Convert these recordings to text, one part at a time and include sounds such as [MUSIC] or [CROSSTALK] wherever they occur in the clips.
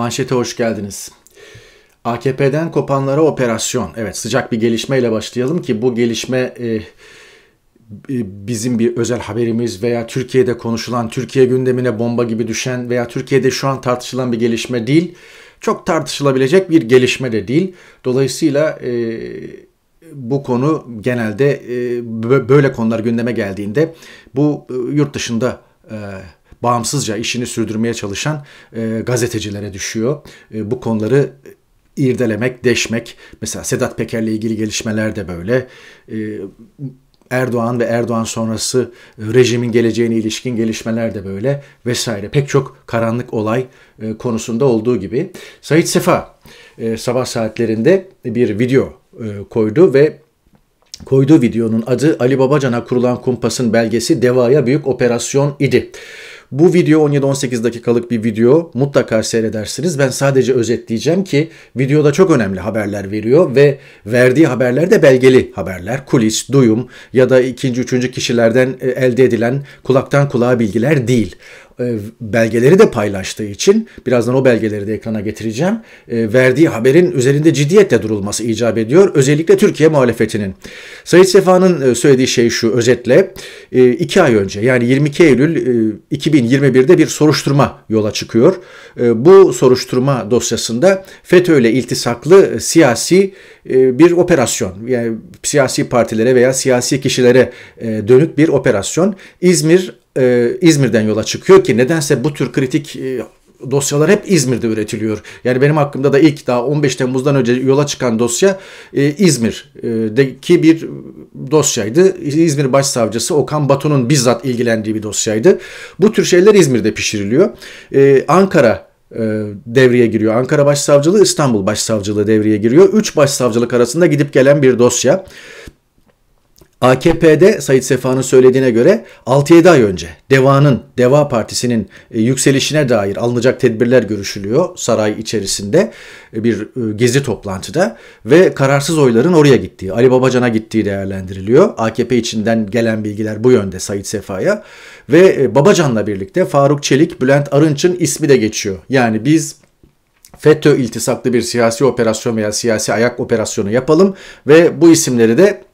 Manşete hoş geldiniz. AKP'den kopanlara operasyon. Evet sıcak bir gelişmeyle başlayalım ki bu gelişme e, e, bizim bir özel haberimiz veya Türkiye'de konuşulan, Türkiye gündemine bomba gibi düşen veya Türkiye'de şu an tartışılan bir gelişme değil. Çok tartışılabilecek bir gelişme de değil. Dolayısıyla e, bu konu genelde e, böyle konular gündeme geldiğinde bu e, yurt dışında e, bağımsızca işini sürdürmeye çalışan e, gazetecilere düşüyor. E, bu konuları irdelemek, deşmek. Mesela Sedat Peker'le ilgili gelişmeler de böyle. E, Erdoğan ve Erdoğan sonrası rejimin geleceğine ilişkin gelişmeler de böyle vesaire. Pek çok karanlık olay e, konusunda olduğu gibi. Said Sefa e, sabah saatlerinde bir video e, koydu ve koyduğu videonun adı Ali Babacan'a kurulan kumpasın belgesi devaya büyük operasyon idi. Bu video 17-18 dakikalık bir video. Mutlaka seyredersiniz. Ben sadece özetleyeceğim ki videoda çok önemli haberler veriyor ve verdiği haberler de belgeli haberler. Kulis, duyum ya da ikinci, üçüncü kişilerden e, elde edilen kulaktan kulağa bilgiler değil. E, belgeleri de paylaştığı için birazdan o belgeleri de ekrana getireceğim. E, verdiği haberin üzerinde ciddiyetle durulması icap ediyor. Özellikle Türkiye muhalefetinin. Sayın Sefa'nın e, söylediği şey şu özetle. iki ay önce yani 22 Eylül 2021'de bir soruşturma yola çıkıyor. Bu soruşturma dosyasında FETÖ ile iltisaklı siyasi bir operasyon. Yani siyasi partilere veya siyasi kişilere dönük bir operasyon. İzmir, e, İzmir'den yola çıkıyor ki nedense bu tür kritik e, dosyalar hep İzmir'de üretiliyor. Yani benim hakkımda da ilk daha 15 Temmuz'dan önce yola çıkan dosya e, İzmir'deki e, bir dosyaydı. İzmir Başsavcısı Okan Batu'nun bizzat ilgilendiği bir dosyaydı. Bu tür şeyler İzmir'de pişiriliyor. E, Ankara e, devreye giriyor. Ankara Başsavcılığı, İstanbul Başsavcılığı devreye giriyor. Üç başsavcılık arasında gidip gelen bir dosya. AKP'de Sayit Sefa'nın söylediğine göre 6-7 ay önce DEVA'nın, DEVA Partisi'nin e, yükselişine dair alınacak tedbirler görüşülüyor saray içerisinde e, bir e, gezi toplantıda ve kararsız oyların oraya gittiği, Ali Babacan'a gittiği değerlendiriliyor. AKP içinden gelen bilgiler bu yönde Sayit Sefa'ya ve Babacan'la birlikte Faruk Çelik, Bülent Arınç'ın ismi de geçiyor. Yani biz FETÖ iltisaklı bir siyasi operasyon veya siyasi ayak operasyonu yapalım ve bu isimleri de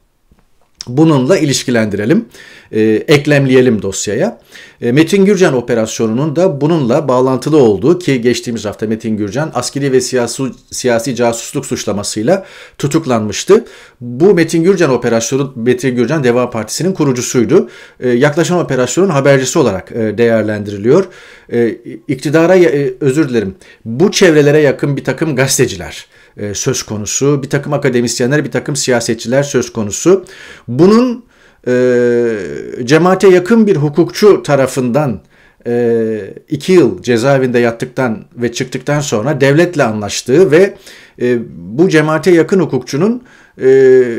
bununla ilişkilendirelim, e, eklemleyelim dosyaya. E, Metin Gürcan operasyonunun da bununla bağlantılı olduğu ki geçtiğimiz hafta Metin Gürcan askeri ve siyasi, siyasi casusluk suçlamasıyla tutuklanmıştı. Bu Metin Gürcan operasyonu Metin Gürcan Deva Partisi'nin kurucusuydu. E, yaklaşan operasyonun habercisi olarak e, değerlendiriliyor. E, iktidara e, özür dilerim. Bu çevrelere yakın bir takım gazeteciler e, söz konusu. Bir takım akademisyenler, bir takım siyasetçiler söz konusu. Bunun e, cemaate yakın bir hukukçu tarafından e, iki yıl cezaevinde yattıktan ve çıktıktan sonra devletle anlaştığı ve e, bu cemaate yakın hukukçunun e,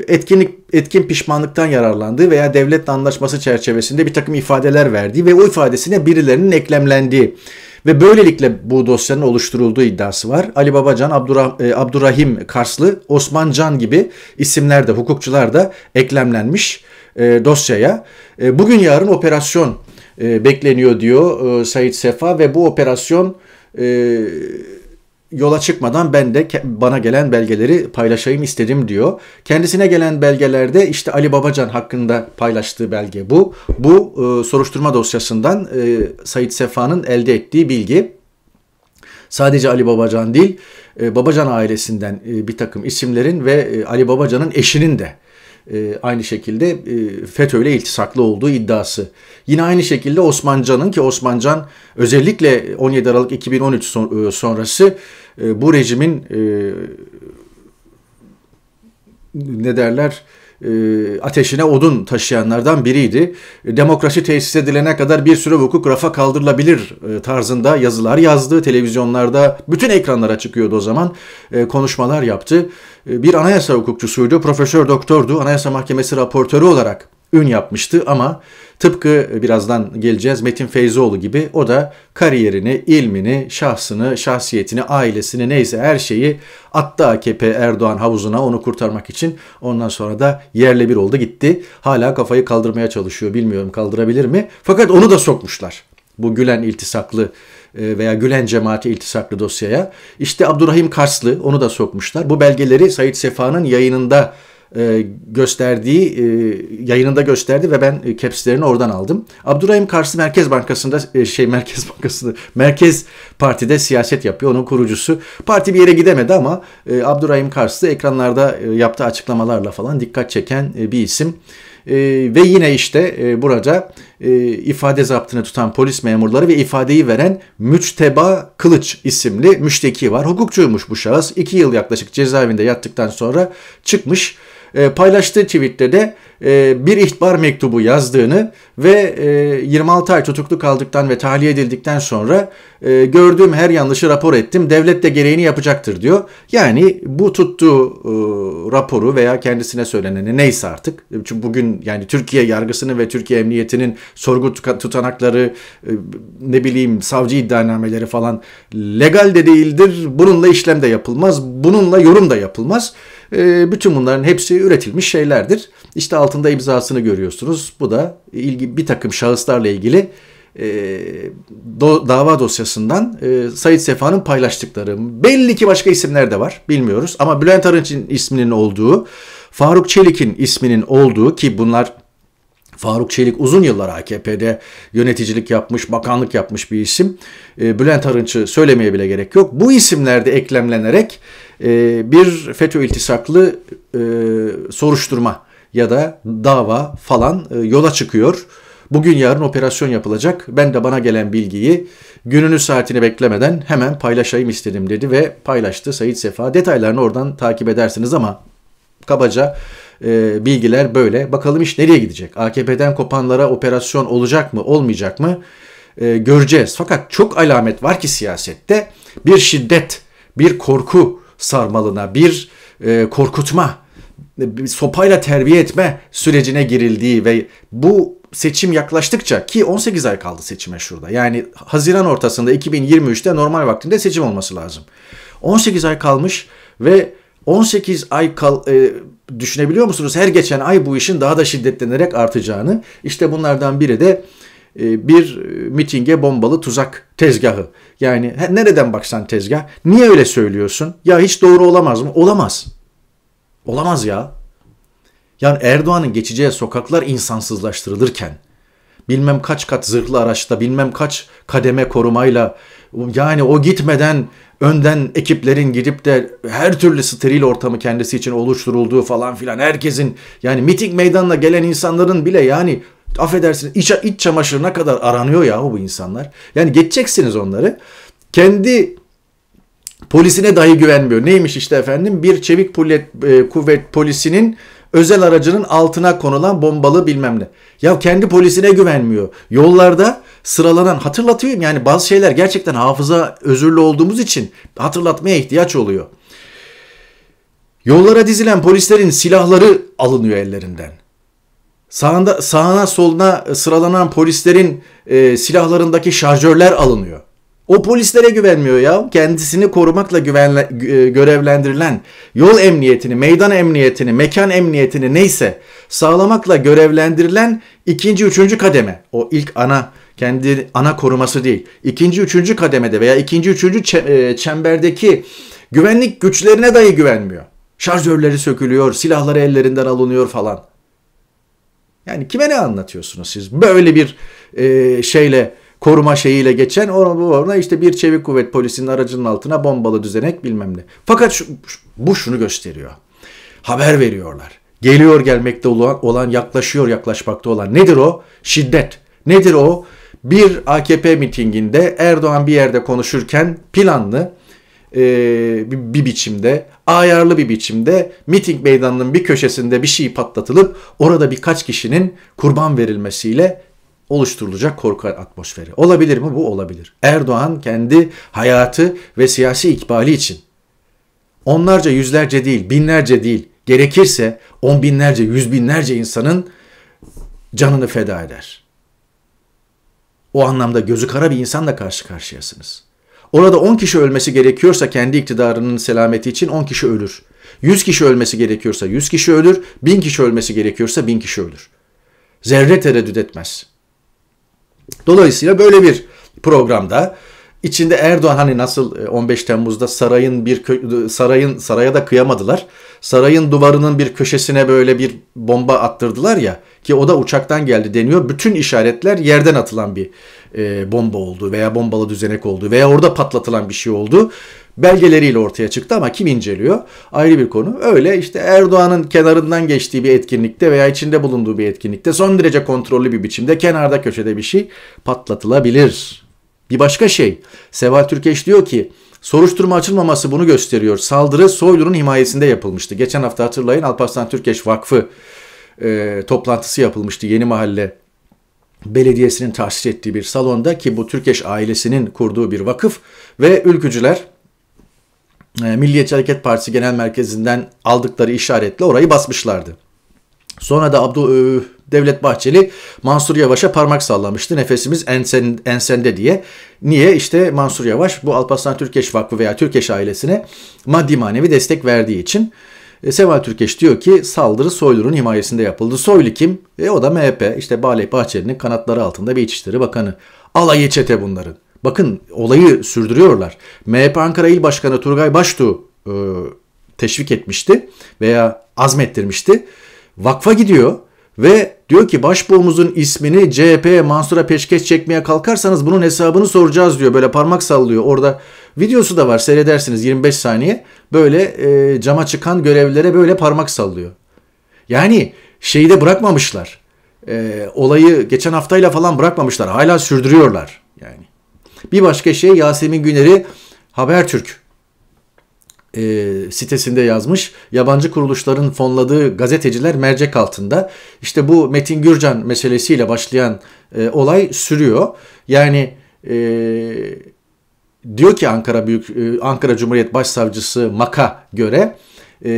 etkinlik etkin pişmanlıktan yararlandığı veya devletle anlaşması çerçevesinde bir takım ifadeler verdiği ve o ifadesine birilerinin eklemlendiği ve böylelikle bu dosyanın oluşturulduğu iddiası var. Ali Babacan, Abdurrah e, Abdurrahim Karslı, Osman Can gibi isimler de hukukçular da eklemlenmiş e, dosyaya. E, bugün yarın operasyon bekleniyor diyor Said Sefa ve bu operasyon yola çıkmadan ben de bana gelen belgeleri paylaşayım istedim diyor. Kendisine gelen belgelerde işte Ali Babacan hakkında paylaştığı belge bu. Bu e, soruşturma dosyasından e, Said Sefa'nın elde ettiği bilgi. Sadece Ali Babacan değil, e, Babacan ailesinden e, bir takım isimlerin ve e, Ali Babacan'ın eşinin de e, aynı şekilde e, FETÖ ile iltisaklı olduğu iddiası. Yine aynı şekilde Osmancan'ın ki Osmancan özellikle 17 Aralık 2013 e, sonrası e, bu rejimin ne derler e, ateşine odun taşıyanlardan biriydi. E, demokrasi tesis edilene kadar bir süre hukuk rafa kaldırılabilir e, tarzında yazılar yazdı. Televizyonlarda bütün ekranlara çıkıyordu o zaman. konuşmalar yaptı. E, bir anayasa hukukçusuydu. Profesör doktordu. Anayasa Mahkemesi raportörü olarak ün yapmıştı ama Tıpkı e, birazdan geleceğiz Metin Feyzoğlu gibi o da kariyerini, ilmini, şahsını, şahsiyetini, ailesini neyse her şeyi attı AKP Erdoğan havuzuna onu kurtarmak için. Ondan sonra da yerle bir oldu gitti. Hala kafayı kaldırmaya çalışıyor bilmiyorum kaldırabilir mi? Fakat onu da sokmuşlar. Bu Gülen iltisaklı e, veya Gülen cemaati iltisaklı dosyaya. İşte Abdurrahim Karslı onu da sokmuşlar. Bu belgeleri Said Sefa'nın yayınında e, gösterdiği, e, yayınında gösterdi ve ben kepslerini oradan aldım. Abdurrahim karşı Merkez Bankası'nda, e, şey [LAUGHS] Merkez Bankası'nda, Merkez Parti'de siyaset yapıyor. Onun kurucusu. Parti bir yere gidemedi ama e, Abdurrahim Karsı ekranlarda e, yaptığı açıklamalarla falan dikkat çeken bir isim. ve yine işte burada ifade zaptını tutan polis memurları ve ifadeyi veren Müçteba Kılıç isimli müşteki var. Hukukçuymuş bu şahıs. İki yıl yaklaşık cezaevinde yattıktan sonra çıkmış e, paylaştığı tweette de e, bir ihbar mektubu yazdığını ve e, 26 ay tutuklu kaldıktan ve tahliye edildikten sonra e, gördüğüm her yanlışı rapor ettim. Devlet de gereğini yapacaktır diyor. Yani bu tuttuğu e, raporu veya kendisine söyleneni neyse artık. Çünkü bugün yani Türkiye yargısının ve Türkiye emniyetinin sorgu tutanakları e, ne bileyim savcı iddianameleri falan legal de değildir. Bununla işlem de yapılmaz. Bununla yorum da yapılmaz. E, bütün bunların hepsi üretilmiş şeylerdir. İşte altında imzasını görüyorsunuz. Bu da ilgi bir takım şahıslarla ilgili e, do, dava dosyasından e, Said Sefa'nın paylaştıkları belli ki başka isimler de var bilmiyoruz ama Bülent Arınç'ın isminin olduğu Faruk Çelik'in isminin olduğu ki bunlar Faruk Çelik uzun yıllar AKP'de yöneticilik yapmış, bakanlık yapmış bir isim. E, Bülent Arınç'ı söylemeye bile gerek yok. Bu isimlerde eklemlenerek e, bir FETÖ iltisaklı e, soruşturma ya da dava falan yola çıkıyor. Bugün yarın operasyon yapılacak. Ben de bana gelen bilgiyi gününü saatini beklemeden hemen paylaşayım istedim dedi ve paylaştı Sayit Sefa. Detaylarını oradan takip edersiniz ama kabaca e, bilgiler böyle. Bakalım iş nereye gidecek? AKP'den kopanlara operasyon olacak mı, olmayacak mı? E, göreceğiz. Fakat çok alamet var ki siyasette bir şiddet, bir korku sarmalına, bir e, korkutma, sopayla terbiye etme sürecine girildiği ve bu seçim yaklaştıkça ki 18 ay kaldı seçime şurada. Yani Haziran ortasında 2023'te normal vaktinde seçim olması lazım. 18 ay kalmış ve 18 ay kal e, düşünebiliyor musunuz? Her geçen ay bu işin daha da şiddetlenerek artacağını. İşte bunlardan biri de e, bir e, mitinge bombalı tuzak tezgahı. Yani he, nereden baksan tezgah. Niye öyle söylüyorsun? Ya hiç doğru olamaz mı? Olamaz. Olamaz ya. Yani Erdoğan'ın geçeceği sokaklar insansızlaştırılırken bilmem kaç kat zırhlı araçta bilmem kaç kademe korumayla yani o gitmeden önden ekiplerin girip de her türlü steril ortamı kendisi için oluşturulduğu falan filan herkesin yani miting meydanına gelen insanların bile yani affedersiniz iç, iç çamaşırına kadar aranıyor ya bu insanlar. Yani geçeceksiniz onları. Kendi polisine dahi güvenmiyor. Neymiş işte efendim bir çevik kuvvet, e, kuvvet polisinin özel aracının altına konulan bombalı bilmem ne. Ya kendi polisine güvenmiyor. Yollarda sıralanan hatırlatıyorum yani bazı şeyler gerçekten hafıza özürlü olduğumuz için hatırlatmaya ihtiyaç oluyor. Yollara dizilen polislerin silahları alınıyor ellerinden. Sağında, sağına soluna sıralanan polislerin e, silahlarındaki şarjörler alınıyor. O polislere güvenmiyor ya. Kendisini korumakla güvenle, e, görevlendirilen yol emniyetini, meydan emniyetini, mekan emniyetini neyse sağlamakla görevlendirilen ikinci, üçüncü kademe. O ilk ana kendi ana koruması değil. İkinci, üçüncü kademede veya ikinci, üçüncü e, çemberdeki güvenlik güçlerine dahi güvenmiyor. Şarjörleri sökülüyor, silahları ellerinden alınıyor falan. Yani kime ne anlatıyorsunuz siz? Böyle bir e, şeyle koruma şeyiyle geçen onu bu orada işte bir çevik kuvvet polisinin aracının altına bombalı düzenek bilmem ne. Fakat şu, bu şunu gösteriyor. Haber veriyorlar. Geliyor gelmekte olan, olan yaklaşıyor yaklaşmakta olan. Nedir o? Şiddet. Nedir o? Bir AKP mitinginde Erdoğan bir yerde konuşurken planlı e, bir, bir biçimde, ayarlı bir biçimde miting meydanının bir köşesinde bir şey patlatılıp orada birkaç kişinin kurban verilmesiyle oluşturulacak korku atmosferi. Olabilir mi? Bu olabilir. Erdoğan kendi hayatı ve siyasi ikbali için onlarca yüzlerce değil binlerce değil gerekirse on binlerce yüz binlerce insanın canını feda eder. O anlamda gözü kara bir insanla karşı karşıyasınız. Orada 10 kişi ölmesi gerekiyorsa kendi iktidarının selameti için 10 kişi ölür. 100 kişi ölmesi gerekiyorsa 100 kişi ölür, 1000 kişi ölmesi gerekiyorsa 1000 kişi ölür. Zerre tereddüt etmez.'' Dolayısıyla böyle bir programda İçinde Erdoğan hani nasıl 15 e, Temmuz'da sarayın bir kö- sarayın saraya da kıyamadılar. Sarayın duvarının bir köşesine böyle bir bomba attırdılar ya ki o da uçaktan geldi deniyor. Bütün işaretler yerden atılan bir e, bomba oldu veya bombalı düzenek oldu veya orada patlatılan bir şey oldu. Belgeleriyle ortaya çıktı ama kim inceliyor ayrı bir konu. Öyle işte Erdoğan'ın kenarından geçtiği bir etkinlikte veya içinde bulunduğu bir etkinlikte son derece kontrollü bir biçimde kenarda köşede bir şey patlatılabilir. Bir başka şey, Seval Türkeş diyor ki, soruşturma açılmaması bunu gösteriyor. Saldırı Soylu'nun himayesinde yapılmıştı. Geçen hafta hatırlayın Alparslan Türkeş Vakfı e, toplantısı yapılmıştı Yeni Mahalle Belediyesi'nin tahsis ettiği bir salonda ki bu Türkeş ailesinin kurduğu bir vakıf ve ülkücüler e, Milliyetçi Hareket Partisi Genel Merkezi'nden aldıkları işaretle orayı basmışlardı. Sonra da Abdu e, Devlet Bahçeli Mansur Yavaş'a parmak sallamıştı. Nefesimiz ensen, ensende diye. Niye? İşte Mansur Yavaş bu Alparslan Türkeş Vakfı veya Türkeş ailesine maddi manevi destek verdiği için e, Seval Türkeş diyor ki saldırı Soylu'nun himayesinde yapıldı. Soylu kim? E o da MHP. İşte Baley Bahçeli'nin kanatları altında bir İçişleri Bakanı. Alayı çete bunların. Bakın olayı sürdürüyorlar. MHP Ankara İl Başkanı Turgay Baştuğ e, teşvik etmişti veya azmettirmişti vakfa gidiyor ve diyor ki başbuğumuzun ismini CHP Mansur'a peşkeş çekmeye kalkarsanız bunun hesabını soracağız diyor. Böyle parmak sallıyor. Orada videosu da var seyredersiniz 25 saniye. Böyle e, cama çıkan görevlilere böyle parmak sallıyor. Yani şeyi de bırakmamışlar. E, olayı geçen haftayla falan bırakmamışlar. Hala sürdürüyorlar yani. Bir başka şey Yasemin Güner'i Habertürk e, sitesinde yazmış. Yabancı kuruluşların fonladığı gazeteciler mercek altında. İşte bu Metin Gürcan meselesiyle başlayan e, olay sürüyor. Yani e, diyor ki Ankara Büyük e, Ankara Cumhuriyet Başsavcısı Maka göre e,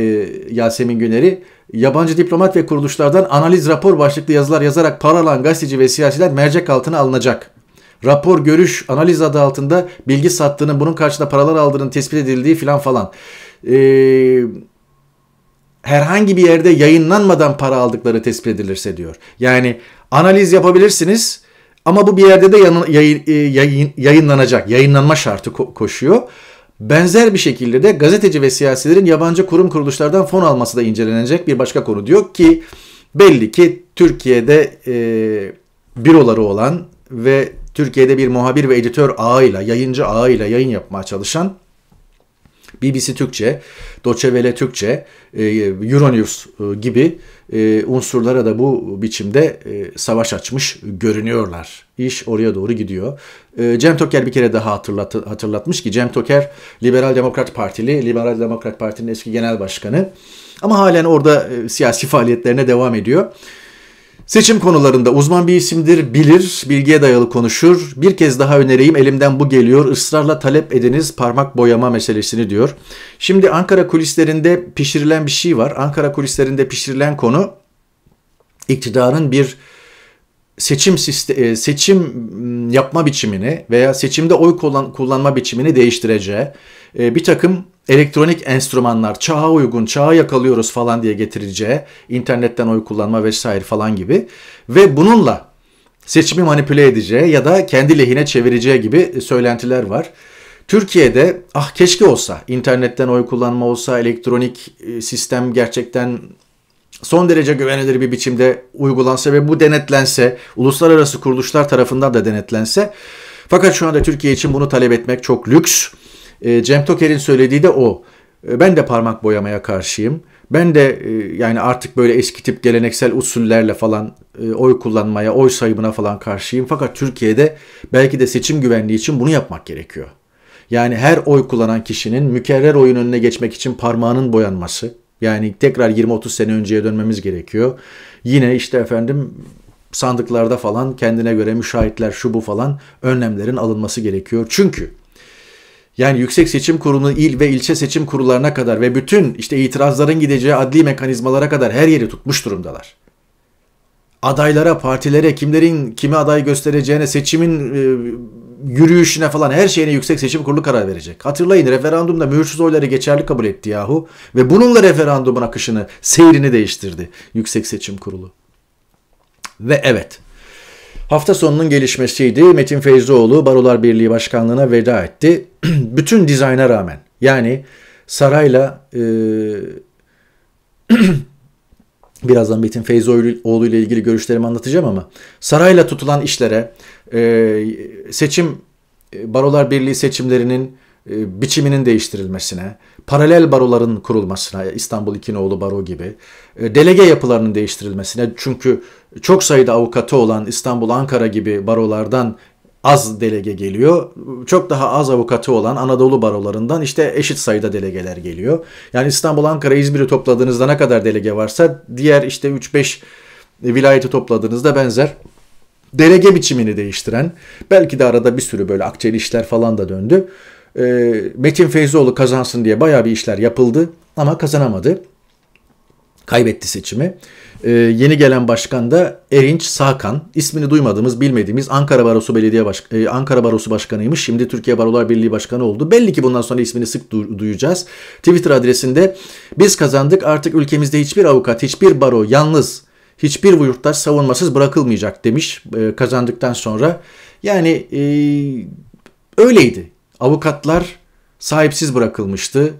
Yasemin Güner'i yabancı diplomat ve kuruluşlardan analiz rapor başlıklı yazılar yazarak para alan gazeteci ve siyasiler mercek altına alınacak rapor, görüş, analiz adı altında bilgi sattığını, bunun karşında paralar aldığını tespit edildiği filan falan. Eee herhangi bir yerde yayınlanmadan para aldıkları tespit edilirse diyor. Yani analiz yapabilirsiniz ama bu bir yerde de yanı, yayın, e, yayın, yayınlanacak. Yayınlanma şartı ko- koşuyor. Benzer bir şekilde de gazeteci ve siyasilerin yabancı kurum kuruluşlardan fon alması da incelenecek bir başka konu diyor ki belli ki Türkiye'de e, büroları olan ve Türkiye'de bir muhabir ve editör ağıyla, yayıncı ağıyla yayın yapmaya çalışan BBC Türkçe, Deutsche Welle Türkçe, e, Euronews e, gibi e, unsurlara da bu biçimde savaş açmış görünüyorlar. İş oraya doğru gidiyor. Cem Toker bir kere daha hatırlat hatırlatmış ki Cem Toker Liberal Demokrat Partili, Liberal Demokrat Parti'nin eski genel başkanı. Ama halen orada siyasi faaliyetlerine devam ediyor. Seçim konularında uzman bir isimdir, bilir, bilgiye dayalı konuşur. Bir kez daha önereyim elimden bu geliyor. Israrla talep ediniz parmak boyama meselesini diyor. Şimdi Ankara kulislerinde pişirilen bir şey var. Ankara kulislerinde pişirilen konu iktidarın bir seçim e, seçim ıı, yapma biçimini veya seçimde oy kullan, kullanma biçimini değiştireceği e, bir takım elektronik enstrümanlar çağa uygun, çağa yakalıyoruz falan diye getireceği internetten oy kullanma vesaire falan gibi ve bununla seçimi manipüle edeceği ya da kendi lehine çevireceği gibi söylentiler var. Türkiye'de ah keşke olsa internetten oy kullanma olsa elektronik e, sistem gerçekten son derece güvenilir bir biçimde uygulansa ve bu denetlense, uluslararası kuruluşlar tarafından da denetlense. Fakat şu anda Türkiye için bunu talep etmek çok lüks. E, Cem Toker'in söylediği de o. E, ben de parmak boyamaya karşıyım. Ben de e, yani artık böyle eski tip geleneksel usullerle falan oy kullanmaya, oy sayımına falan karşıyım. Fakat Türkiye'de belki de seçim güvenliği için bunu yapmak gerekiyor. Yani her oy kullanan kişinin mükerrer oyun önüne geçmek için parmağının boyanması. Yani tekrar 20-30 sene önceye dönmemiz gerekiyor. Yine işte efendim sandıklarda falan kendine göre müşahitler şu bu falan önlemlerin alınması gerekiyor. Çünkü yani Yüksek Seçim Kurulu'nun il ve ilçe seçim kurullarına kadar ve bütün işte itirazların gideceği adli mekanizmalara kadar her yeri tutmuş durumdalar. Adaylara, partilere, kimlerin kimi aday göstereceğine, seçimin e, yürüyüşüne falan her şeyine Yüksek Seçim Kurulu karar verecek. Hatırlayın referandumda mühürsüz oyları geçerli kabul etti yahu ve bununla referandumun akışını, seyrini değiştirdi Yüksek Seçim Kurulu. Ve evet Hafta sonunun gelişmesiydi. Metin Feyzoğlu Barolar Birliği Başkanlığı'na veda etti. [CLEARS THROAT] Bütün dizayna rağmen yani sarayla e, [CLEARS THROAT] birazdan Metin Feyzoğlu ile ilgili görüşlerimi anlatacağım ama sarayla tutulan işlere e, seçim e, Barolar Birliği seçimlerinin e, biçiminin değiştirilmesine, paralel baroların kurulmasına, İstanbul İkinoğlu Baro gibi, e, delege yapılarının değiştirilmesine çünkü çok sayıda avukatı olan İstanbul, Ankara gibi barolardan az delege geliyor. Çok daha az avukatı olan Anadolu barolarından işte eşit sayıda delegeler geliyor. Yani İstanbul, Ankara, İzmir'i topladığınızda ne kadar delege varsa diğer işte 3-5 vilayeti topladığınızda benzer delege biçimini değiştiren belki de arada bir sürü böyle akçeli işler falan da döndü. Ee, Metin Feyzoğlu kazansın diye baya bir işler yapıldı ama kazanamadı kaybetti seçimi. Ee, yeni gelen başkan da Erinç Sakan. İsmini duymadığımız, bilmediğimiz Ankara Barosu Belediye Baş ee, Ankara Barosu Başkanıymış. Şimdi Türkiye Barolar Birliği Başkanı oldu. Belli ki bundan sonra ismini sık du- duyacağız. Twitter adresinde biz kazandık artık ülkemizde hiçbir avukat, hiçbir baro yalnız hiçbir yurttaş savunmasız bırakılmayacak demiş e, kazandıktan sonra. Yani e, öyleydi. Avukatlar sahipsiz bırakılmıştı.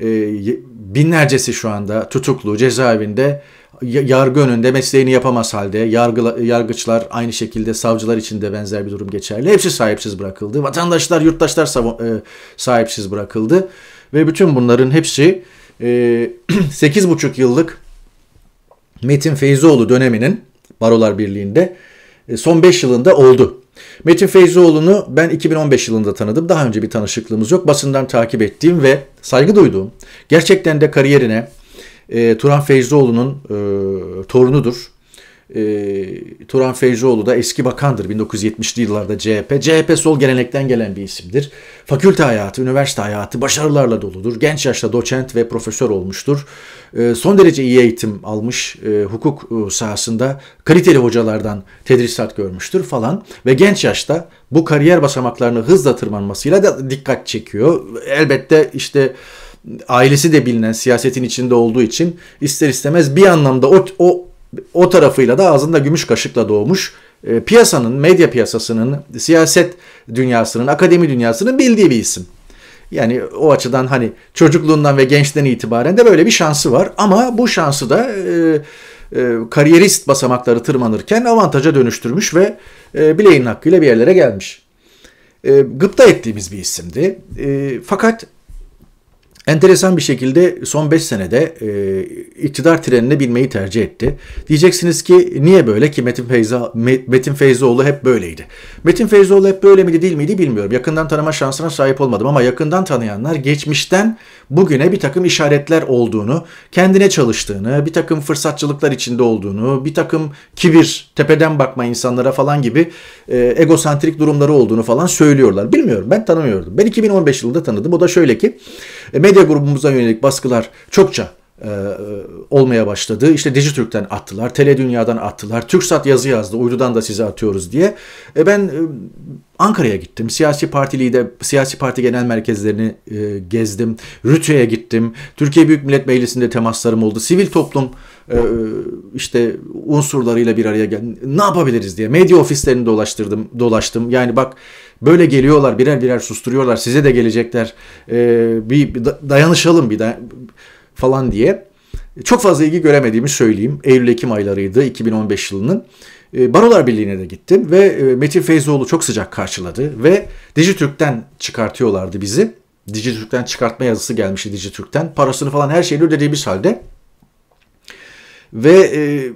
Ee, binlercesi şu anda tutuklu cezaevinde yargı önünde mesleğini yapamaz halde yargı, yargıçlar aynı şekilde savcılar için de benzer bir durum geçerli. Hepsi sahipsiz bırakıldı. Vatandaşlar, yurttaşlar e, sahipsiz bırakıldı ve bütün bunların hepsi 8,5 e, [CLEARS THROAT] yıllık Metin Feyzoğlu döneminin Barolar Birliği'nde e, son 5 yılında oldu. Metin Feyzoğlu'nu ben 2015 yılında tanıdım. Daha önce bir tanışıklığımız yok. Basından takip ettiğim ve saygı duyduğum, gerçekten de kariyerine e, Turan Feyzoğlu'nun e, torunudur. E, Turan Feyzoğlu da eski bakandır 1970'li yıllarda CHP. CHP sol gelenekten gelen bir isimdir. Fakülte hayatı, üniversite hayatı başarılarla doludur. Genç yaşta doçent ve profesör olmuştur. E, son derece iyi eğitim almış e, hukuk e, sahasında kaliteli hocalardan tedrisat görmüştür falan. Ve genç yaşta bu kariyer basamaklarını hızla tırmanmasıyla da dikkat çekiyor. Elbette işte ailesi de bilinen siyasetin içinde olduğu için ister istemez bir anlamda o, o o tarafıyla da ağzında gümüş kaşıkla doğmuş e, piyasanın, medya piyasasının, siyaset dünyasının, akademi dünyasının bildiği bir isim. Yani o açıdan hani çocukluğundan ve gençten itibaren de böyle bir şansı var ama bu şansı da e, e, kariyerist basamakları tırmanırken avantaja dönüştürmüş ve e, bileğin hakkıyla bir yerlere gelmiş. E, gıpta ettiğimiz bir isimdi. E, fakat enteresan bir şekilde son 5 senede e, iktidar trenine binmeyi tercih etti. Diyeceksiniz ki niye böyle ki Metin, Feyza, Metin Feyzoğlu hep böyleydi. Metin Feyzoğlu hep böyle miydi değil miydi bilmiyorum. Yakından tanıma şansına sahip olmadım ama yakından tanıyanlar geçmişten bugüne bir takım işaretler olduğunu, kendine çalıştığını, bir takım fırsatçılıklar içinde olduğunu, bir takım kibir, tepeden bakma insanlara falan gibi e, egosantrik durumları olduğunu falan söylüyorlar. Bilmiyorum ben tanımıyordum. Ben 2015 yılında tanıdım. O da şöyle ki e, medya grubumuza yönelik baskılar çokça e, olmaya başladı. İşte Dijitürk'ten attılar, Tele Dünya'dan attılar, TürkSat yazı yazdı, uydudan da size atıyoruz diye. E ben e, Ankara'ya gittim. Siyasi parti de, siyasi parti genel merkezlerini e, gezdim. Rütü'ye gittim. Türkiye Büyük Millet Meclisi'nde temaslarım oldu. Sivil toplum e, işte unsurlarıyla bir araya gel. Ne yapabiliriz diye medya ofislerini dolaştırdım, dolaştım. Yani bak böyle geliyorlar, birer birer susturuyorlar. Size de gelecekler. E, bir dayanışalım bir da falan diye çok fazla ilgi göremediğimi söyleyeyim. Eylül-Ekim aylarıydı 2015 yılının. Ee, Barolar Birliği'ne de gittim ve e, Metin Feyzoğlu çok sıcak karşıladı ve Dijitürk'ten çıkartıyorlardı bizi. Dijitürk'ten çıkartma yazısı gelmişti Dijitürk'ten. Parasını falan her şeyini ödediğimiz halde. Ve e,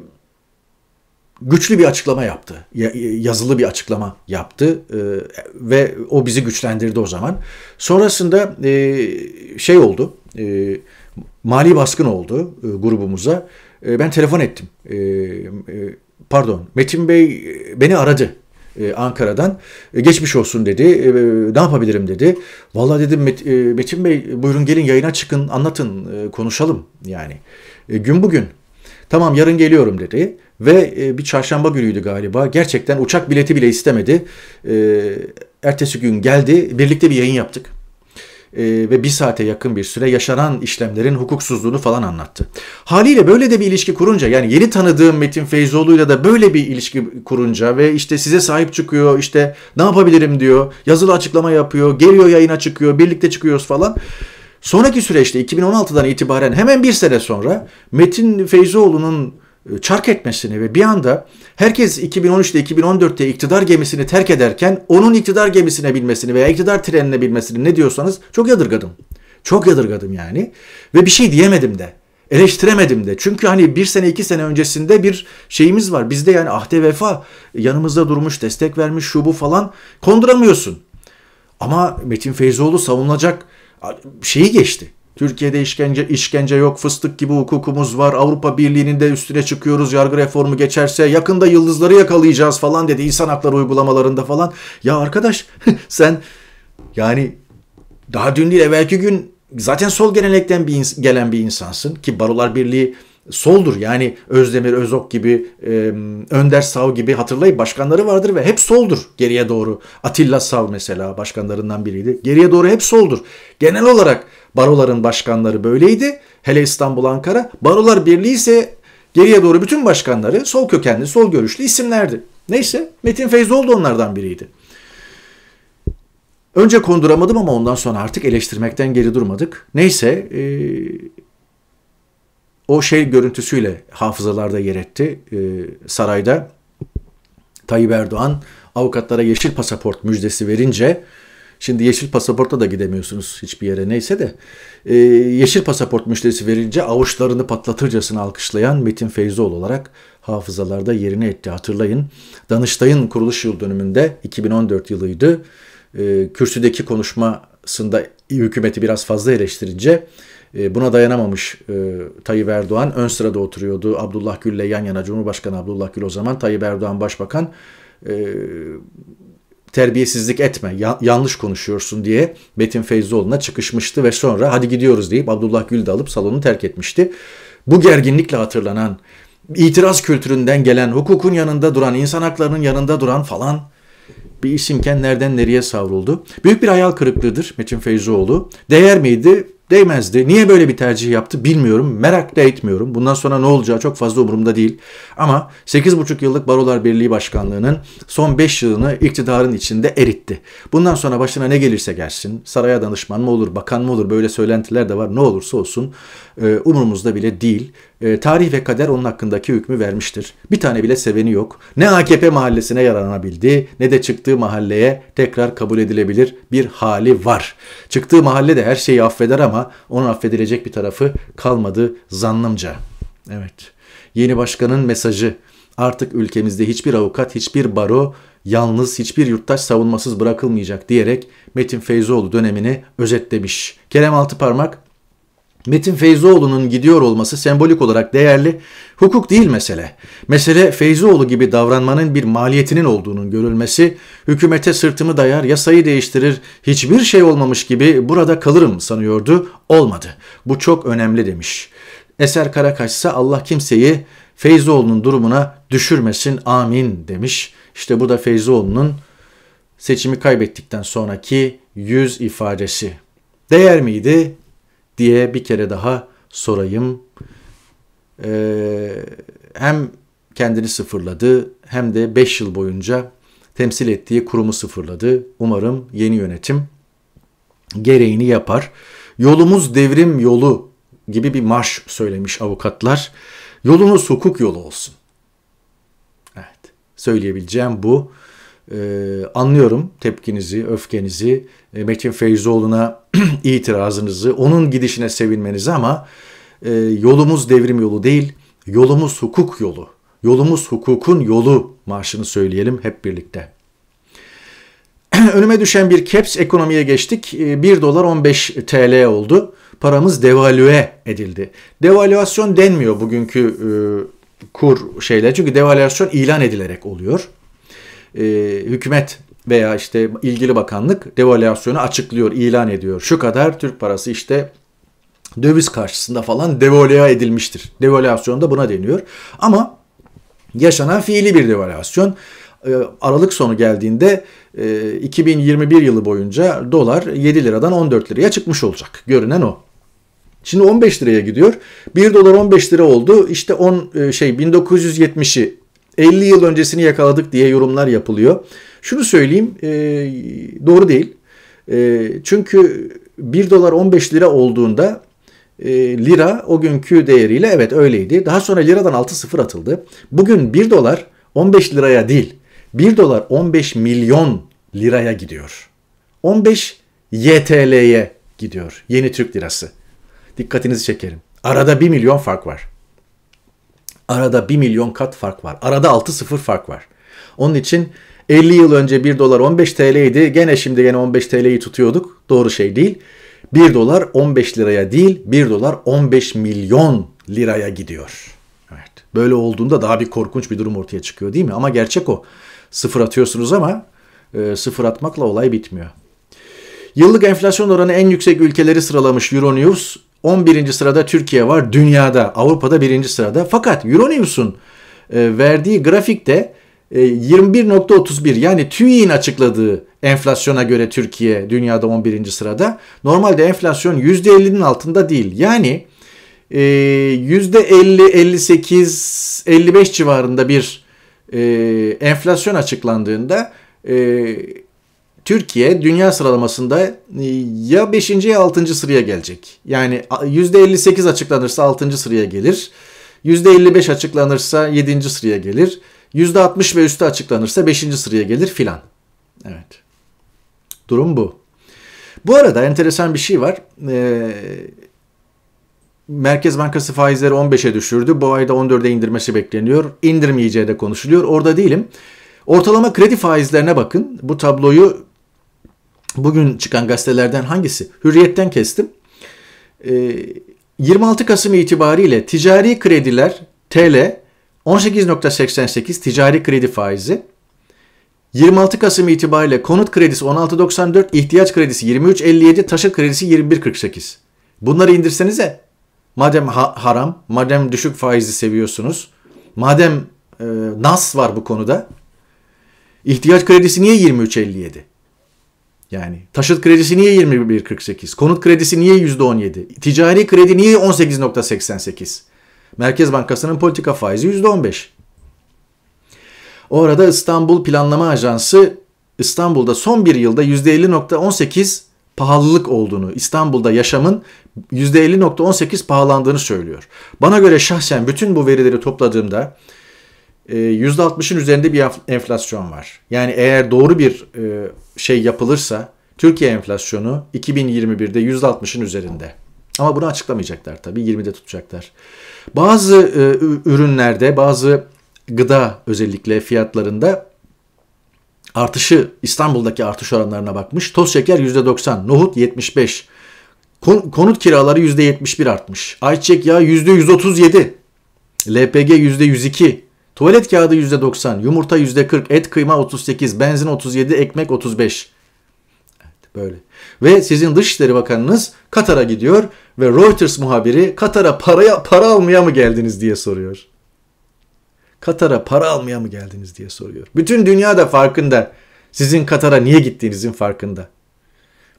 güçlü bir açıklama yaptı. E, yazılı bir açıklama yaptı e, ve o bizi güçlendirdi o zaman. Sonrasında e, şey oldu. E, mali baskın oldu e, grubumuza. E, ben telefon ettim. E, e, pardon Metin Bey e, beni aradı. E, Ankara'dan e, geçmiş olsun dedi. ne yapabilirim dedi. Vallahi dedim Met, Metin Bey buyurun gelin yayına çıkın anlatın konuşalım yani. Gün bugün. Tamam yarın geliyorum dedi ve bir çarşamba günüydü galiba. Gerçekten uçak bileti bile istemedi. Ertesi gün geldi birlikte bir yayın yaptık e, ve bir saate yakın bir süre yaşanan işlemlerin hukuksuzluğunu falan anlattı. Haliyle böyle de bir ilişki kurunca yani yeni tanıdığım Metin Feyzoğlu'yla da böyle bir ilişki kurunca ve işte size sahip çıkıyor işte ne yapabilirim diyor yazılı açıklama yapıyor geliyor yayına çıkıyor birlikte çıkıyoruz falan. Sonraki süreçte 2016'dan itibaren hemen bir sene sonra Metin Feyzoğlu'nun e, çark etmesini ve bir anda herkes 2013'te 2014'te iktidar gemisini terk ederken onun iktidar gemisine binmesini veya iktidar trenine binmesini ne diyorsanız çok yadırgadım. Çok yadırgadım yani ve bir şey diyemedim de eleştiremedim de. Çünkü hani bir sene iki sene öncesinde bir şeyimiz var. Bizde yani ahde vefa yanımızda durmuş, destek vermiş, şu bu falan konduramıyorsun. Ama Metin Feyzoğlu savunulacak şeyi geçti. Türkiye'de işkence işkence yok, fıstık gibi hukukumuz var. Avrupa Birliği'nin de üstüne çıkıyoruz. Yargı reformu geçerse yakında yıldızları yakalayacağız falan dedi insan hakları uygulamalarında falan. Ya arkadaş [LAUGHS] sen yani daha dün değil evvelki gün zaten sol gelenekten bir gelen bir insansın ki Barolar Birliği soldur. Yani Özdemir Özok gibi, e, Önder Sav gibi hatırlayıp başkanları vardır ve hep soldur geriye doğru. Atilla Sav mesela başkanlarından biriydi. Geriye doğru hep soldur. Genel olarak baroların başkanları böyleydi. Hele İstanbul Ankara. Barolar Birliği ise geriye doğru bütün başkanları sol kökenli, sol görüşlü isimlerdi. Neyse Metin Feyzoğlu da onlardan biriydi. Önce konduramadım ama ondan sonra artık eleştirmekten geri durmadık. Neyse e, o şey görüntüsüyle hafızalarda yer etti e, sarayda. Tayyip Erdoğan avukatlara yeşil pasaport müjdesi verince şimdi yeşil pasaportla da gidemiyorsunuz hiçbir yere neyse de e, yeşil pasaport müjdesi verince avuçlarını patlatırcasına alkışlayan Metin Feyzoğlu olarak hafızalarda yerini etti. Hatırlayın Danıştay'ın kuruluş yıl dönümünde 2014 yılıydı. E, kürsüdeki konuşmasında hükümeti biraz fazla eleştirince ee, buna dayanamamış e, Tayyip Erdoğan. Ön sırada oturuyordu Abdullah Gül'le yan yana Cumhurbaşkanı Abdullah Gül o zaman Tayyip Erdoğan Başbakan e, terbiyesizlik etme, yanlış konuşuyorsun diye Metin Feyzoğlu'na çıkışmıştı ve sonra hadi gidiyoruz deyip Abdullah Gül de alıp salonu terk etmişti. Bu gerginlikle hatırlanan, itiraz kültüründen gelen, hukukun yanında duran, insan haklarının yanında duran falan bir isimken nereden nereye savruldu. Büyük bir hayal kırıklığıdır Metin Feyzoğlu. Değer miydi? değmezdi. Niye böyle bir tercih yaptı bilmiyorum. Merak da etmiyorum. Bundan sonra ne olacağı çok fazla umurumda değil. Ama 8,5 yıllık Barolar Birliği Başkanlığı'nın son 5 yılını iktidarın içinde eritti. Bundan sonra başına ne gelirse gelsin. Saraya danışman mı olur, bakan mı olur böyle söylentiler de var. Ne olursa olsun e, umurumuzda bile değil. E, tarih ve kader onun hakkındaki hükmü vermiştir. Bir tane bile seveni yok. Ne AKP mahallesine yararlanabildi ne de çıktığı mahalleye tekrar kabul edilebilir bir hali var. Çıktığı mahalle de her şeyi affeder ama onun affedilecek bir tarafı kalmadı zannımca. Evet. Yeni başkanın mesajı artık ülkemizde hiçbir avukat, hiçbir baro yalnız hiçbir yurttaş savunmasız bırakılmayacak diyerek Metin Feyzoğlu dönemini özetlemiş. Kerem Altıparmak Metin Feyzoğlu'nun gidiyor olması sembolik olarak değerli. Hukuk değil mesele. Mesele Feyzoğlu gibi davranmanın bir maliyetinin olduğunun görülmesi, hükümete sırtımı dayar, yasayı değiştirir, hiçbir şey olmamış gibi burada kalırım sanıyordu. Olmadı. Bu çok önemli demiş. Eser Karakaş ise Allah kimseyi Feyzoğlu'nun durumuna düşürmesin amin demiş. İşte bu da Feyzoğlu'nun seçimi kaybettikten sonraki yüz ifadesi. Değer miydi? diye bir kere daha sorayım. Ee, hem kendini sıfırladı hem de 5 yıl boyunca temsil ettiği kurumu sıfırladı. Umarım yeni yönetim gereğini yapar. Yolumuz devrim yolu gibi bir marş söylemiş avukatlar. Yolunuz hukuk yolu olsun. Evet. Söyleyebileceğim bu. Ee, anlıyorum tepkinizi, öfkenizi, ee, Metin Feyzoğlu'na [CLEARS THROAT] itirazınızı, onun gidişine sevinmenizi ama e, yolumuz devrim yolu değil, yolumuz hukuk yolu. Yolumuz hukukun yolu marşını söyleyelim hep birlikte. [CLEARS THROAT] Önüme düşen bir caps ekonomiye geçtik. 1 ee, dolar 15 TL oldu. Paramız devalüe edildi. Devalüasyon denmiyor bugünkü e, kur şeyler. Çünkü devalüasyon ilan edilerek oluyor e, hükümet veya işte ilgili bakanlık devalüasyonu açıklıyor, ilan ediyor. Şu kadar Türk parası işte döviz karşısında falan devalüa edilmiştir. Devalüasyon da buna deniyor. Ama yaşanan fiili bir devalüasyon. E, Aralık sonu geldiğinde 2021 e, yılı boyunca dolar 7 liradan 14 liraya çıkmış olacak. Görünen o. Şimdi 15 liraya gidiyor. 1 dolar 15 lira oldu. İşte 10 e, şey 1970'i 50 yıl öncesini yakaladık diye yorumlar yapılıyor. Şunu söyleyeyim e, doğru değil. E, çünkü 1 dolar 15 lira olduğunda e, lira o günkü değeriyle evet öyleydi. Daha sonra liradan 6 sıfır atıldı. Bugün 1 dolar 15 liraya değil 1 dolar 15 milyon liraya gidiyor. 15 YTL'ye gidiyor yeni Türk lirası. Dikkatinizi çekerim. Arada 1 milyon fark var. Arada 1 milyon kat fark var. Arada 6 sıfır fark var. Onun için 50 yıl önce 1 dolar 15 TL idi. Gene şimdi gene 15 TL'yi tutuyorduk. Doğru şey değil. 1 dolar 15 liraya değil 1 dolar 15 milyon liraya gidiyor. Evet. Böyle olduğunda daha bir korkunç bir durum ortaya çıkıyor değil mi? Ama gerçek o. Sıfır atıyorsunuz ama e, sıfır atmakla olay bitmiyor. Yıllık enflasyon oranı en yüksek ülkeleri sıralamış Euronews 11. sırada Türkiye var. Dünyada, Avrupa'da 1. sırada. Fakat Euronews'un e, verdiği grafikte 21.31 e, yani TÜİ'nin açıkladığı enflasyona göre Türkiye dünyada 11. sırada. Normalde enflasyon %50'nin altında değil. Yani %50, 58, 55 civarında bir e, enflasyon açıklandığında Türkiye dünya sıralamasında e, ya 5. ya 6. sıraya gelecek. Yani %58 açıklanırsa 6. sıraya gelir. %55 açıklanırsa 7. sıraya gelir. %60 ve üstü açıklanırsa 5. sıraya gelir filan. Evet. Durum bu. Bu arada enteresan bir şey var. Ee, Merkez Bankası faizleri 15'e düşürdü. Bu ayda 14'e indirmesi bekleniyor. İndirmeyeceği de konuşuluyor. Orada değilim. Ortalama kredi faizlerine bakın. Bu tabloyu bugün çıkan gazetelerden hangisi? Hürriyetten kestim. E, ee, 26 Kasım itibariyle ticari krediler TL 18.88 ticari kredi faizi. 26 Kasım itibariyle konut kredisi 16.94, ihtiyaç kredisi 23.57, taşıt kredisi 21.48. Bunları indirsenize. Madem ha- haram, madem düşük faizi seviyorsunuz, madem e, nas var bu konuda. İhtiyaç kredisi niye 23.57? Yani taşıt kredisi niye 21.48? Konut kredisi niye %17? Ticari kredi niye 18.88? Merkez Bankası'nın politika faizi %15. O arada İstanbul Planlama Ajansı İstanbul'da son bir yılda %50.18 pahalılık olduğunu, İstanbul'da yaşamın %50.18 pahalandığını söylüyor. Bana göre şahsen bütün bu verileri topladığımda %60'ın ee, üzerinde bir enflasyon var. Yani eğer doğru bir e, şey yapılırsa Türkiye enflasyonu 2021'de %60'ın üzerinde. Ama bunu açıklamayacaklar tabii 20'de tutacaklar. Bazı e, ürünlerde bazı gıda özellikle fiyatlarında artışı İstanbul'daki artış oranlarına bakmış. Toz şeker %90, nohut 75, konut kiraları %71 artmış, ayçiçek yağı %137, LPG %102, Tuvalet kağıdı %90, yumurta %40, et kıyma 38, benzin 37, ekmek 35. Evet, böyle. Ve sizin Dışişleri Bakanınız Katar'a gidiyor ve Reuters muhabiri Katar'a paraya, para almaya mı geldiniz diye soruyor. Katar'a para almaya mı geldiniz diye soruyor. Bütün dünya da farkında. Sizin Katar'a niye gittiğinizin farkında.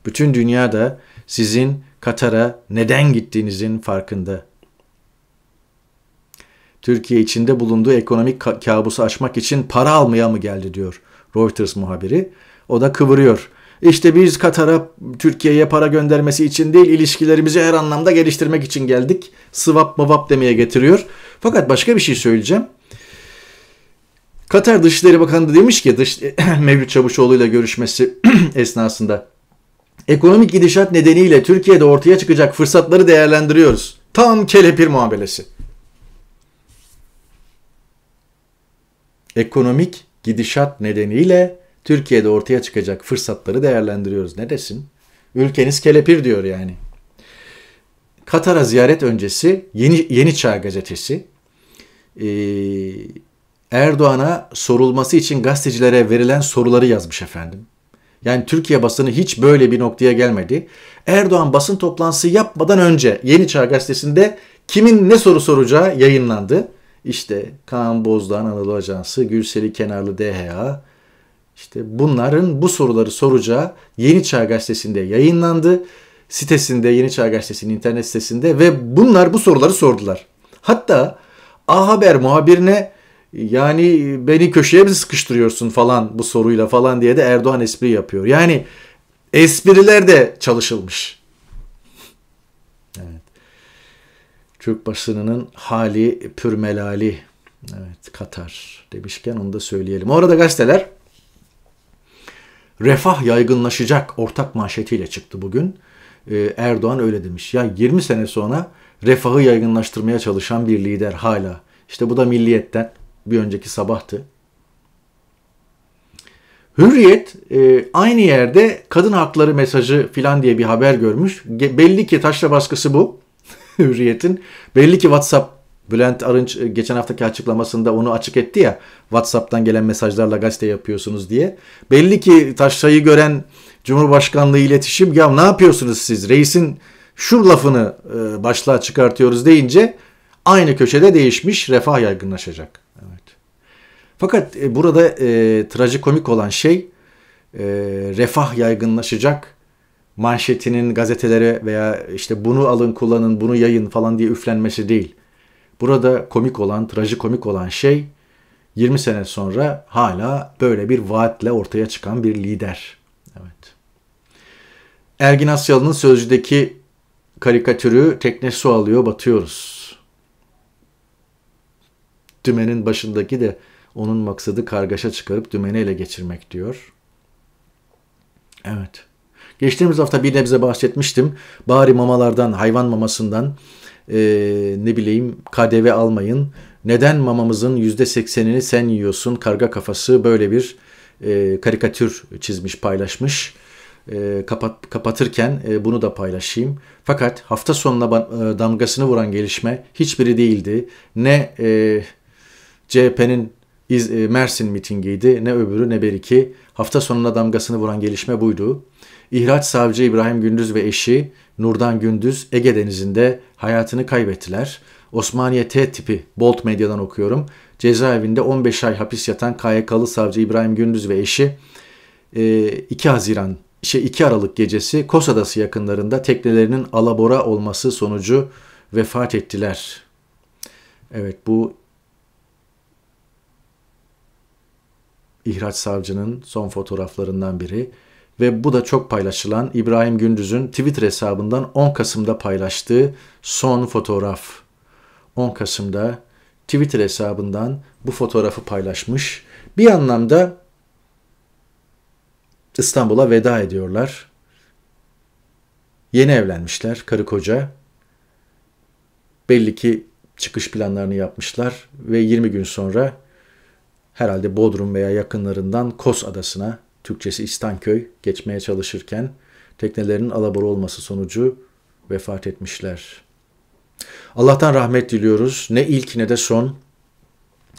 Bütün dünya da sizin Katar'a neden gittiğinizin farkında. Türkiye içinde bulunduğu ekonomik kabusu açmak için para almaya mı geldi diyor Reuters muhabiri. O da kıvırıyor. İşte biz Katar'a, Türkiye'ye para göndermesi için değil, ilişkilerimizi her anlamda geliştirmek için geldik. Sıvap mıvap demeye getiriyor. Fakat başka bir şey söyleyeceğim. Katar Dışişleri Bakanı da demiş ki dış, [CLEARS THROAT] Mevlüt Çavuşoğlu ile görüşmesi [CLEARS THROAT] esnasında ekonomik gidişat nedeniyle Türkiye'de ortaya çıkacak fırsatları değerlendiriyoruz. Tam kelepir muamelesi. ekonomik gidişat nedeniyle Türkiye'de ortaya çıkacak fırsatları değerlendiriyoruz. Ne desin? Ülkeniz kelepir diyor yani. Katar'a ziyaret öncesi Yeni, Yeni Çağ gazetesi ee, Erdoğan'a sorulması için gazetecilere verilen soruları yazmış efendim. Yani Türkiye basını hiç böyle bir noktaya gelmedi. Erdoğan basın toplantısı yapmadan önce Yeni Çağ gazetesinde kimin ne soru soracağı yayınlandı. İşte Kaan Bozdağ, Anadolu Ajansı, Gülseli Kenarlı DHA. İşte bunların bu soruları soracağı Yeni Çağ Gazetesi'nde yayınlandı. Sitesinde, Yeni Çağ Gazetesi'nin internet sitesinde ve bunlar bu soruları sordular. Hatta A Haber muhabirine yani beni köşeye mi sıkıştırıyorsun falan bu soruyla falan diye de Erdoğan espri yapıyor. Yani espriler de çalışılmış. Türk basınının hali pürmelali. Evet Katar demişken onu da söyleyelim. Orada gazeteler refah yaygınlaşacak ortak manşetiyle çıktı bugün. Ee, Erdoğan öyle demiş. Ya 20 sene sonra refahı yaygınlaştırmaya çalışan bir lider hala. İşte bu da milliyetten bir önceki sabahtı. Hürriyet e, aynı yerde kadın hakları mesajı filan diye bir haber görmüş. Ge- belli ki taşla baskısı bu. [LAUGHS] Hürriyet'in. Belli ki WhatsApp Bülent Arınç e, geçen haftaki açıklamasında onu açık etti ya. WhatsApp'tan gelen mesajlarla gazete yapıyorsunuz diye. Belli ki taşrayı gören Cumhurbaşkanlığı iletişim ya ne yapıyorsunuz siz? Reisin şu lafını e, başlığa çıkartıyoruz deyince aynı köşede değişmiş refah yaygınlaşacak. Evet. Fakat e, burada e, trajikomik olan şey e, refah yaygınlaşacak manşetinin gazetelere veya işte bunu alın kullanın bunu yayın falan diye üflenmesi değil. Burada komik olan, trajikomik olan şey 20 sene sonra hala böyle bir vaatle ortaya çıkan bir lider. Evet. Ergin Asyalı'nın sözcüdeki karikatürü tekne su alıyor batıyoruz. Dümenin başındaki de onun maksadı kargaşa çıkarıp dümeni ele geçirmek diyor. Evet. Geçtiğimiz hafta bir nebze bahsetmiştim. Bari mamalardan, hayvan mamasından e, ne bileyim KDV almayın. Neden mamamızın %80'ini sen yiyorsun? Karga kafası böyle bir e, karikatür çizmiş, paylaşmış. E, kapat, kapatırken e, bunu da paylaşayım. Fakat hafta sonuna e, damgasını vuran gelişme hiçbiri değildi. Ne e, CHP'nin e, Mersin mitingiydi ne öbürü ne beriki. Hafta sonuna damgasını vuran gelişme buydu. İhraç savcı İbrahim Gündüz ve eşi Nurdan Gündüz Ege Denizi'nde hayatını kaybettiler. Osmaniye T tipi Bolt Medya'dan okuyorum. Cezaevinde 15 ay hapis yatan KYK'lı savcı İbrahim Gündüz ve eşi 2 e, Haziran şey 2 Aralık gecesi Kos Adası yakınlarında teknelerinin alabora olması sonucu vefat ettiler. Evet bu İhraç Savcı'nın son fotoğraflarından biri ve bu da çok paylaşılan İbrahim Gündüz'ün Twitter hesabından 10 Kasım'da paylaştığı son fotoğraf. 10 Kasım'da Twitter hesabından bu fotoğrafı paylaşmış. Bir anlamda İstanbul'a veda ediyorlar. Yeni evlenmişler karı koca. Belli ki çıkış planlarını yapmışlar ve 20 gün sonra herhalde Bodrum veya yakınlarından Kos Adası'na, Türkçesi İstanköy, geçmeye çalışırken teknelerin alabora olması sonucu vefat etmişler. Allah'tan rahmet diliyoruz. Ne ilk ne de son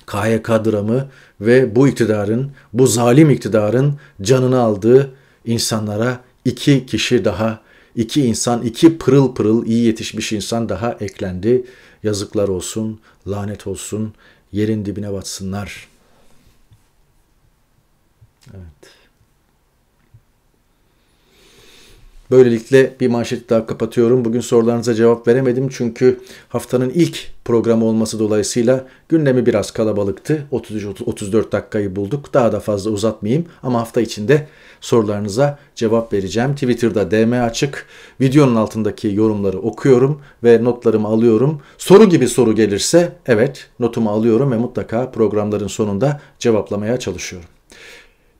KHK dramı ve bu iktidarın, bu zalim iktidarın canını aldığı insanlara iki kişi daha, iki insan, iki pırıl pırıl iyi yetişmiş insan daha eklendi. Yazıklar olsun, lanet olsun, yerin dibine batsınlar.'' Evet. Böylelikle bir manşet daha kapatıyorum. Bugün sorularınıza cevap veremedim çünkü haftanın ilk programı olması dolayısıyla gündemi biraz kalabalıktı. 33-34 dakikayı bulduk. Daha da fazla uzatmayayım ama hafta içinde sorularınıza cevap vereceğim. Twitter'da DM açık. Videonun altındaki yorumları okuyorum ve notlarımı alıyorum. Soru gibi soru gelirse evet notumu alıyorum ve mutlaka programların sonunda cevaplamaya çalışıyorum.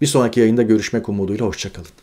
Bir sonraki yayında görüşmek umuduyla hoşçakalın.